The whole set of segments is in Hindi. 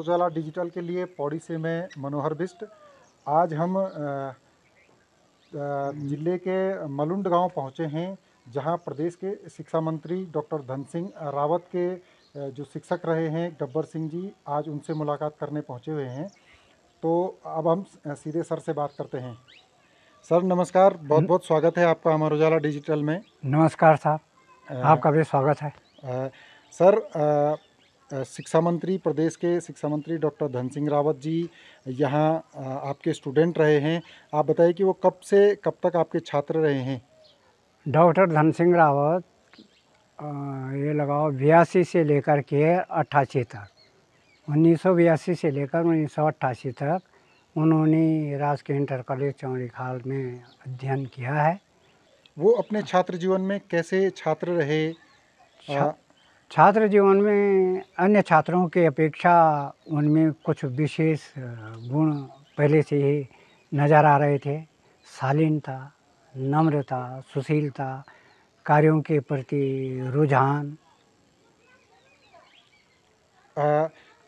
उजाला डिजिटल के लिए पौड़ी से मैं मनोहर बिस्ट आज हम ज़िले के मलुंड गांव पहुंचे हैं जहां प्रदेश के शिक्षा मंत्री डॉक्टर धन सिंह रावत के जो शिक्षक रहे हैं गब्बर सिंह जी आज उनसे मुलाकात करने पहुंचे हुए हैं तो अब हम सीधे सर से बात करते हैं सर नमस्कार हम्म। बहुत बहुत स्वागत है आपका अमर उजाला डिजिटल में नमस्कार साहब आपका भी स्वागत है आ, सर आ, शिक्षा मंत्री प्रदेश के शिक्षा मंत्री डॉक्टर धन सिंह रावत जी यहाँ आपके स्टूडेंट रहे हैं आप बताइए कि वो कब से कब तक आपके छात्र रहे हैं डॉक्टर धन सिंह रावत ये लगाओ बयासी से लेकर के अट्ठासी तक उन्नीस सौ बयासी से लेकर उन्नीस सौ अट्ठासी तक उन्होंने राजकीय इंटर कॉलेज खाल में अध्ययन किया है वो अपने छात्र जीवन में कैसे छात्र रहे छा... छात्र जीवन में अन्य छात्रों के अपेक्षा उनमें कुछ विशेष गुण पहले से ही नज़र आ रहे थे शालीनता नम्रता सुशीलता कार्यों के प्रति रुझान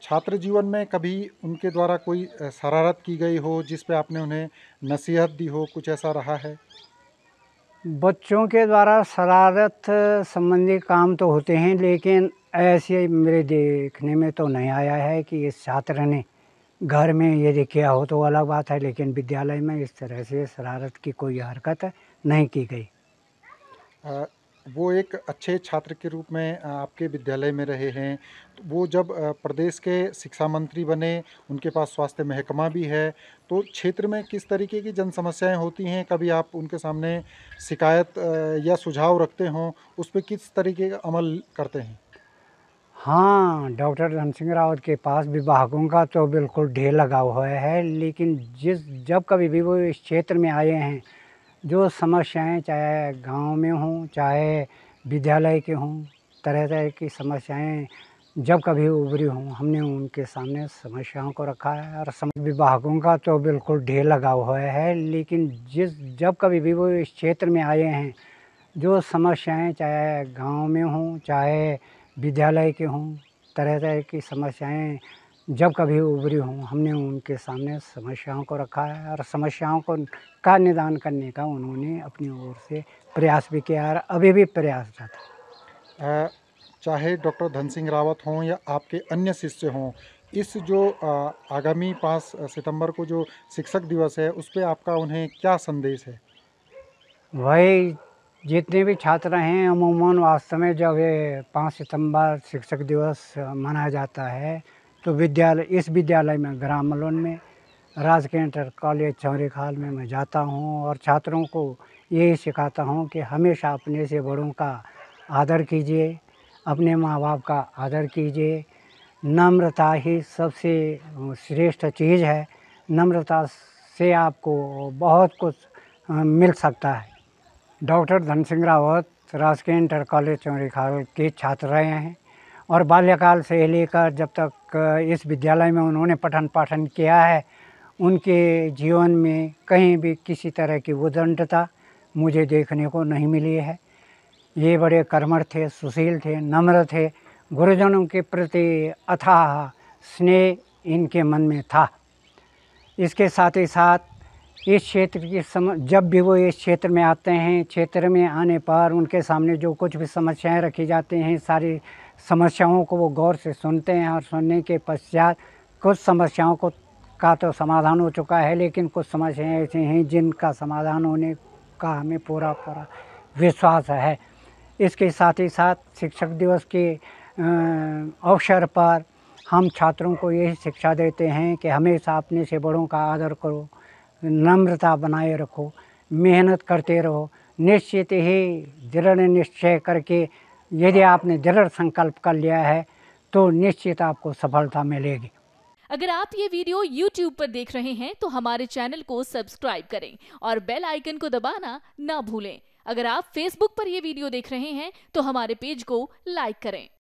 छात्र जीवन में कभी उनके द्वारा कोई शरारत की गई हो जिस पे आपने उन्हें नसीहत दी हो कुछ ऐसा रहा है बच्चों के द्वारा शरारत संबंधी काम तो होते हैं लेकिन ऐसे मेरे देखने में तो नहीं आया है कि इस छात्र ने घर में यदि किया हो तो अलग बात है लेकिन विद्यालय में इस तरह से शरारत की कोई हरकत नहीं की गई वो एक अच्छे छात्र के रूप में आपके विद्यालय में रहे हैं तो वो जब प्रदेश के शिक्षा मंत्री बने उनके पास स्वास्थ्य महकमा भी है तो क्षेत्र में किस तरीके की जन समस्याएँ होती हैं कभी आप उनके सामने शिकायत या सुझाव रखते हों उस पर किस तरीके का अमल करते हैं हाँ डॉक्टर धन सिंह रावत के पास विभागों का तो बिल्कुल ढेर लगा हुआ है लेकिन जिस जब कभी भी वो इस क्षेत्र में आए हैं जो समस्याएं चाहे गांव में हों चाहे विद्यालय के हों तरह तरह की समस्याएं जब कभी उभरी हों हमने उनके सामने समस्याओं को रखा है और विभागों का तो बिल्कुल ढेर लगा हुआ है लेकिन जिस जब कभी भी वो इस क्षेत्र में आए हैं जो समस्याएं चाहे गांव में हों चाहे विद्यालय के हों तरह तरह की समस्याएं जब कभी उभरी हों हमने उनके सामने समस्याओं को रखा है और समस्याओं को का निदान करने का उन्होंने अपनी ओर से प्रयास भी किया और अभी भी प्रयासरत है चाहे डॉक्टर धन सिंह रावत हों या आपके अन्य शिष्य हों इस जो आगामी पाँच सितंबर को जो शिक्षक दिवस है उस पर आपका उन्हें क्या संदेश है भाई जितने भी छात्र हैं अमूमन वास्तव में जब ये पाँच सितंबर शिक्षक दिवस मनाया जाता है तो विद्यालय इस विद्यालय में ग्राम मलोन में राज के इंटर कॉलेज चौरे खाल में मैं जाता हूँ और छात्रों को यही सिखाता हूँ कि हमेशा अपने से बड़ों का आदर कीजिए अपने माँ बाप का आदर कीजिए नम्रता ही सबसे श्रेष्ठ चीज़ है नम्रता से आपको बहुत कुछ मिल सकता है डॉक्टर धन सिंह रावत राजकीय इंटर कॉलेज चौरी खाल के छात्र रहे हैं और बाल्यकाल से लेकर जब तक इस विद्यालय में उन्होंने पठन पाठन किया है उनके जीवन में कहीं भी किसी तरह की उदंडता मुझे देखने को नहीं मिली है ये बड़े कर्मर थे सुशील थे नम्र थे गुरुजनों के प्रति अथाह स्नेह इनके मन में था इसके साथ ही साथ इस क्षेत्र की सम जब भी वो इस क्षेत्र में आते हैं क्षेत्र में आने पर उनके सामने जो कुछ भी समस्याएं रखी जाती हैं सारी समस्याओं को वो गौर से सुनते हैं और सुनने के पश्चात कुछ समस्याओं को का तो समाधान हो चुका है लेकिन कुछ समस्याएं ऐसी हैं जिनका समाधान होने का हमें पूरा पूरा विश्वास है इसके साथ ही साथ शिक्षक दिवस के अवसर पर हम छात्रों को यही शिक्षा देते हैं कि हमेशा अपने से बड़ों का आदर करो नम्रता बनाए रखो मेहनत करते रहो निश्चित ही दृढ़ निश्चय करके यदि आपने दृढ़ संकल्प कर लिया है तो निश्चित आपको सफलता मिलेगी अगर आप ये वीडियो YouTube पर देख रहे हैं तो हमारे चैनल को सब्सक्राइब करें और बेल आइकन को दबाना ना भूलें अगर आप Facebook पर ये वीडियो देख रहे हैं तो हमारे पेज को लाइक करें